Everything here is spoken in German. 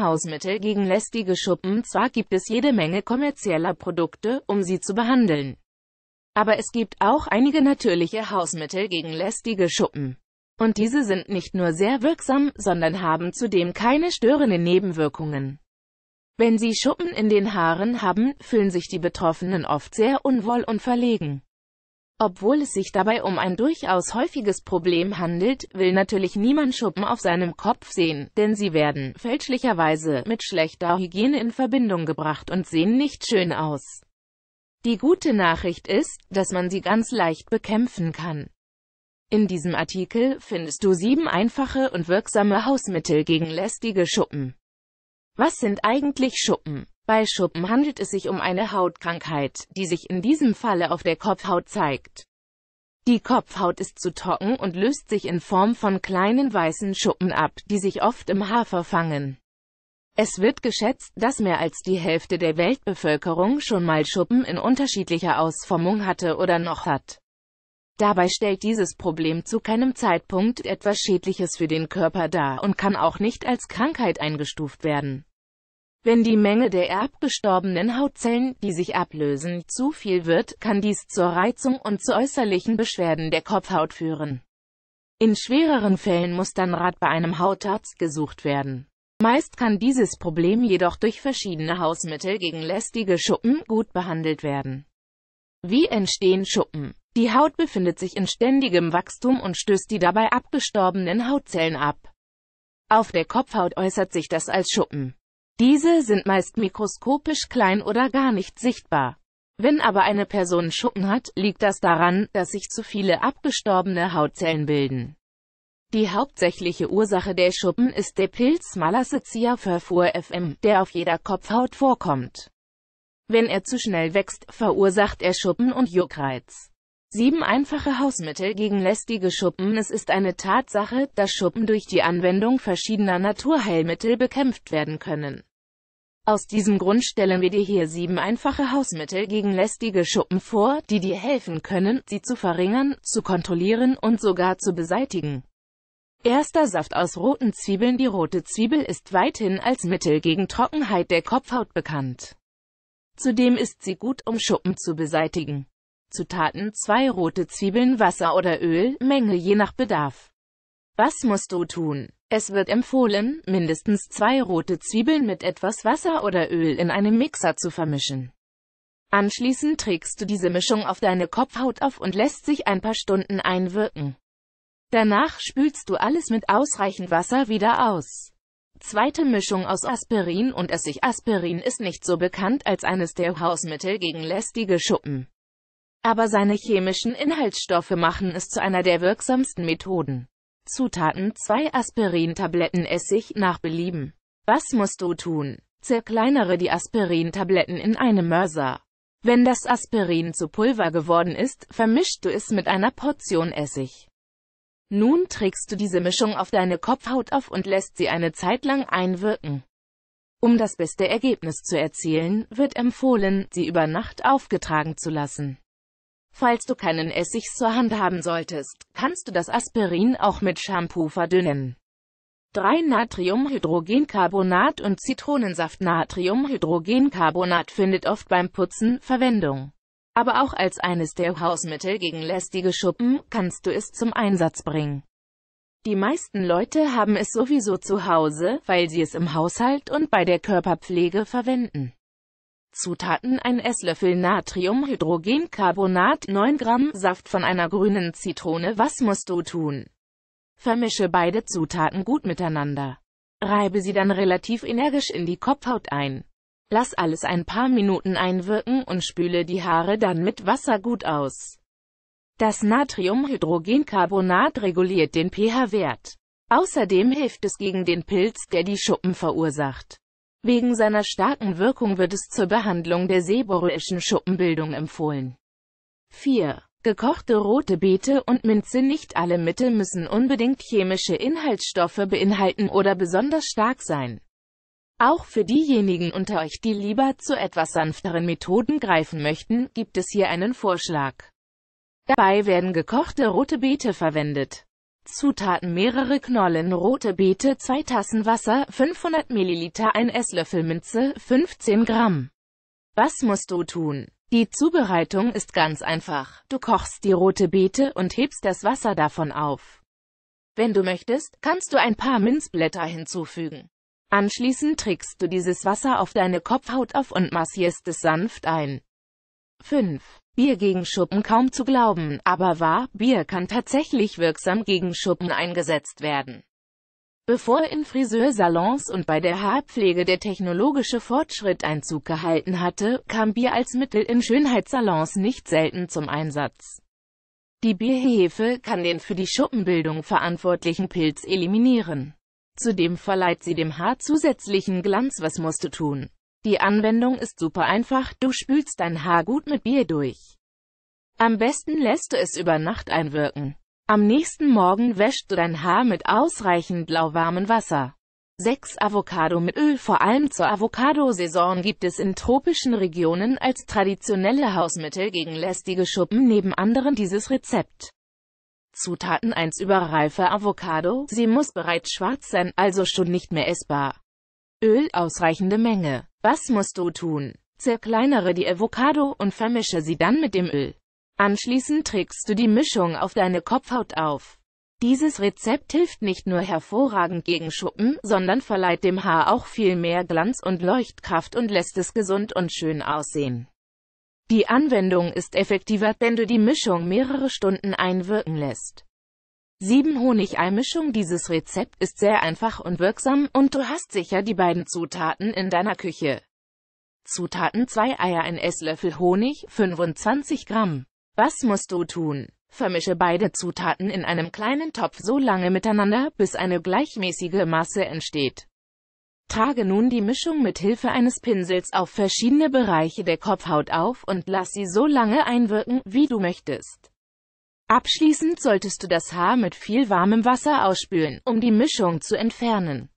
Hausmittel gegen lästige Schuppen. Zwar gibt es jede Menge kommerzieller Produkte, um sie zu behandeln. Aber es gibt auch einige natürliche Hausmittel gegen lästige Schuppen. Und diese sind nicht nur sehr wirksam, sondern haben zudem keine störenden Nebenwirkungen. Wenn sie Schuppen in den Haaren haben, fühlen sich die Betroffenen oft sehr unwohl und verlegen. Obwohl es sich dabei um ein durchaus häufiges Problem handelt, will natürlich niemand Schuppen auf seinem Kopf sehen, denn sie werden, fälschlicherweise, mit schlechter Hygiene in Verbindung gebracht und sehen nicht schön aus. Die gute Nachricht ist, dass man sie ganz leicht bekämpfen kann. In diesem Artikel findest du sieben einfache und wirksame Hausmittel gegen lästige Schuppen. Was sind eigentlich Schuppen? Bei Schuppen handelt es sich um eine Hautkrankheit, die sich in diesem Falle auf der Kopfhaut zeigt. Die Kopfhaut ist zu trocken und löst sich in Form von kleinen weißen Schuppen ab, die sich oft im Haar verfangen. Es wird geschätzt, dass mehr als die Hälfte der Weltbevölkerung schon mal Schuppen in unterschiedlicher Ausformung hatte oder noch hat. Dabei stellt dieses Problem zu keinem Zeitpunkt etwas Schädliches für den Körper dar und kann auch nicht als Krankheit eingestuft werden. Wenn die Menge der erbgestorbenen Hautzellen, die sich ablösen, zu viel wird, kann dies zur Reizung und zu äußerlichen Beschwerden der Kopfhaut führen. In schwereren Fällen muss dann Rat bei einem Hautarzt gesucht werden. Meist kann dieses Problem jedoch durch verschiedene Hausmittel gegen lästige Schuppen gut behandelt werden. Wie entstehen Schuppen? Die Haut befindet sich in ständigem Wachstum und stößt die dabei abgestorbenen Hautzellen ab. Auf der Kopfhaut äußert sich das als Schuppen. Diese sind meist mikroskopisch klein oder gar nicht sichtbar. Wenn aber eine Person Schuppen hat, liegt das daran, dass sich zu viele abgestorbene Hautzellen bilden. Die hauptsächliche Ursache der Schuppen ist der Pilz Malassezia furfur FM, der auf jeder Kopfhaut vorkommt. Wenn er zu schnell wächst, verursacht er Schuppen und Juckreiz. Sieben einfache Hausmittel gegen lästige Schuppen Es ist eine Tatsache, dass Schuppen durch die Anwendung verschiedener Naturheilmittel bekämpft werden können. Aus diesem Grund stellen wir dir hier sieben einfache Hausmittel gegen lästige Schuppen vor, die dir helfen können, sie zu verringern, zu kontrollieren und sogar zu beseitigen. Erster Saft aus roten Zwiebeln Die rote Zwiebel ist weithin als Mittel gegen Trockenheit der Kopfhaut bekannt. Zudem ist sie gut, um Schuppen zu beseitigen. Zutaten 2 rote Zwiebeln Wasser oder Öl, Menge je nach Bedarf. Was musst du tun? Es wird empfohlen, mindestens zwei rote Zwiebeln mit etwas Wasser oder Öl in einem Mixer zu vermischen. Anschließend trägst du diese Mischung auf deine Kopfhaut auf und lässt sich ein paar Stunden einwirken. Danach spülst du alles mit ausreichend Wasser wieder aus. Zweite Mischung aus Aspirin und Essig Aspirin ist nicht so bekannt als eines der Hausmittel gegen lästige Schuppen aber seine chemischen Inhaltsstoffe machen es zu einer der wirksamsten Methoden. Zutaten 2 Aspirintabletten Essig nach Belieben. Was musst du tun? Zerkleinere die Aspirintabletten in einem Mörser. Wenn das Aspirin zu Pulver geworden ist, vermischst du es mit einer Portion Essig. Nun trägst du diese Mischung auf deine Kopfhaut auf und lässt sie eine Zeit lang einwirken. Um das beste Ergebnis zu erzielen, wird empfohlen, sie über Nacht aufgetragen zu lassen. Falls du keinen Essig zur Hand haben solltest, kannst du das Aspirin auch mit Shampoo verdünnen. 3 Natriumhydrogencarbonat und Zitronensaft Natriumhydrogencarbonat findet oft beim Putzen Verwendung. Aber auch als eines der Hausmittel gegen lästige Schuppen kannst du es zum Einsatz bringen. Die meisten Leute haben es sowieso zu Hause, weil sie es im Haushalt und bei der Körperpflege verwenden. Zutaten ein Esslöffel Natriumhydrogencarbonat, 9 Gramm Saft von einer grünen Zitrone. Was musst du tun? Vermische beide Zutaten gut miteinander. Reibe sie dann relativ energisch in die Kopfhaut ein. Lass alles ein paar Minuten einwirken und spüle die Haare dann mit Wasser gut aus. Das Natriumhydrogencarbonat reguliert den pH-Wert. Außerdem hilft es gegen den Pilz, der die Schuppen verursacht. Wegen seiner starken Wirkung wird es zur Behandlung der seborrheischen Schuppenbildung empfohlen. 4. Gekochte rote Beete und Minze Nicht alle Mittel müssen unbedingt chemische Inhaltsstoffe beinhalten oder besonders stark sein. Auch für diejenigen unter euch, die lieber zu etwas sanfteren Methoden greifen möchten, gibt es hier einen Vorschlag. Dabei werden gekochte rote Beete verwendet. Zutaten mehrere Knollen rote Beete, 2 Tassen Wasser, 500 ml 1 Esslöffel Minze, 15 Gramm. Was musst du tun? Die Zubereitung ist ganz einfach. Du kochst die rote Beete und hebst das Wasser davon auf. Wenn du möchtest, kannst du ein paar Minzblätter hinzufügen. Anschließend trägst du dieses Wasser auf deine Kopfhaut auf und massierst es sanft ein. 5. Bier gegen Schuppen kaum zu glauben, aber wahr, Bier kann tatsächlich wirksam gegen Schuppen eingesetzt werden. Bevor in Friseursalons und bei der Haarpflege der technologische Fortschritt Einzug gehalten hatte, kam Bier als Mittel in Schönheitssalons nicht selten zum Einsatz. Die Bierhefe kann den für die Schuppenbildung verantwortlichen Pilz eliminieren. Zudem verleiht sie dem Haar zusätzlichen Glanz was musst du tun. Die Anwendung ist super einfach, du spülst dein Haar gut mit Bier durch. Am besten lässt du es über Nacht einwirken. Am nächsten Morgen wäschst du dein Haar mit ausreichend lauwarmem Wasser. 6 Avocado mit Öl Vor allem zur Avocado-Saison gibt es in tropischen Regionen als traditionelle Hausmittel gegen lästige Schuppen neben anderen dieses Rezept. Zutaten 1 Überreife Avocado, sie muss bereits schwarz sein, also schon nicht mehr essbar. Öl ausreichende Menge. Was musst du tun? Zerkleinere die Avocado und vermische sie dann mit dem Öl. Anschließend trägst du die Mischung auf deine Kopfhaut auf. Dieses Rezept hilft nicht nur hervorragend gegen Schuppen, sondern verleiht dem Haar auch viel mehr Glanz und Leuchtkraft und lässt es gesund und schön aussehen. Die Anwendung ist effektiver, wenn du die Mischung mehrere Stunden einwirken lässt. 7 Honigeimischung Dieses Rezept ist sehr einfach und wirksam und du hast sicher die beiden Zutaten in deiner Küche. Zutaten 2 Eier 1 Esslöffel Honig 25 Gramm. Was musst du tun? Vermische beide Zutaten in einem kleinen Topf so lange miteinander, bis eine gleichmäßige Masse entsteht. Trage nun die Mischung mit Hilfe eines Pinsels auf verschiedene Bereiche der Kopfhaut auf und lass sie so lange einwirken, wie du möchtest. Abschließend solltest du das Haar mit viel warmem Wasser ausspülen, um die Mischung zu entfernen.